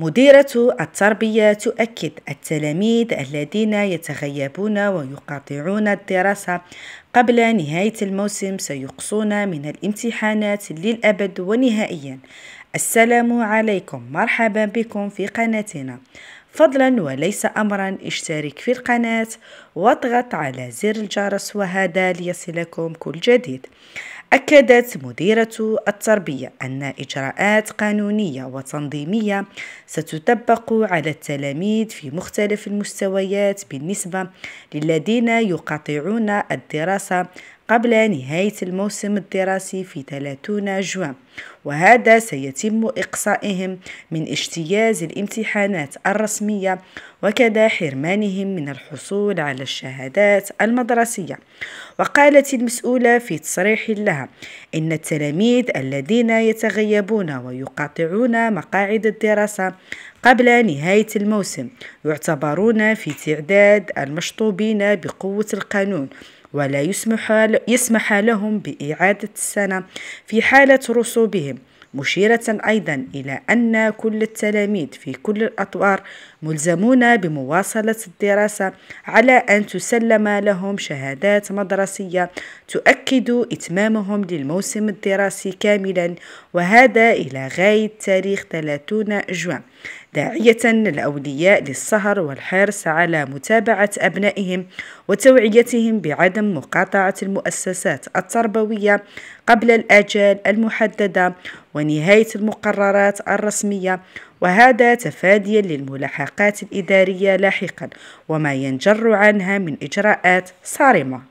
مديرة التربية تؤكد التلاميذ الذين يتغيبون ويقاطعون الدراسة قبل نهاية الموسم سيقصون من الامتحانات للأبد ونهائيا السلام عليكم مرحبا بكم في قناتنا فضلا وليس أمرا اشترك في القناة واضغط على زر الجرس وهذا ليصلكم كل جديد أكدت مديرة التربية أن إجراءات قانونية وتنظيمية ستطبق على التلاميذ في مختلف المستويات بالنسبة للذين يقاطعون الدراسة قبل نهاية الموسم الدراسي في 30 جوان وهذا سيتم إقصائهم من اجتياز الامتحانات الرسمية وكذا حرمانهم من الحصول على الشهادات المدرسية وقالت المسؤولة في تصريح لها إن التلاميذ الذين يتغيبون ويقاطعون مقاعد الدراسة قبل نهاية الموسم يعتبرون في تعداد المشطوبين بقوة القانون ولا يسمح, يسمح لهم بإعادة السنة في حالة رسوبهم مشيرة أيضا إلى أن كل التلاميذ في كل الأطوار ملزمون بمواصلة الدراسة على أن تسلم لهم شهادات مدرسية تؤكد إتمامهم للموسم الدراسي كاملا وهذا إلى غاية تاريخ 30 جوان داعية الأولياء للسهر والحرص على متابعة أبنائهم وتوعيتهم بعدم مقاطعة المؤسسات التربوية قبل الآجال المحددة ونهاية المقررات الرسمية وهذا تفاديا للملاحقات الإدارية لاحقا وما ينجر عنها من إجراءات صارمة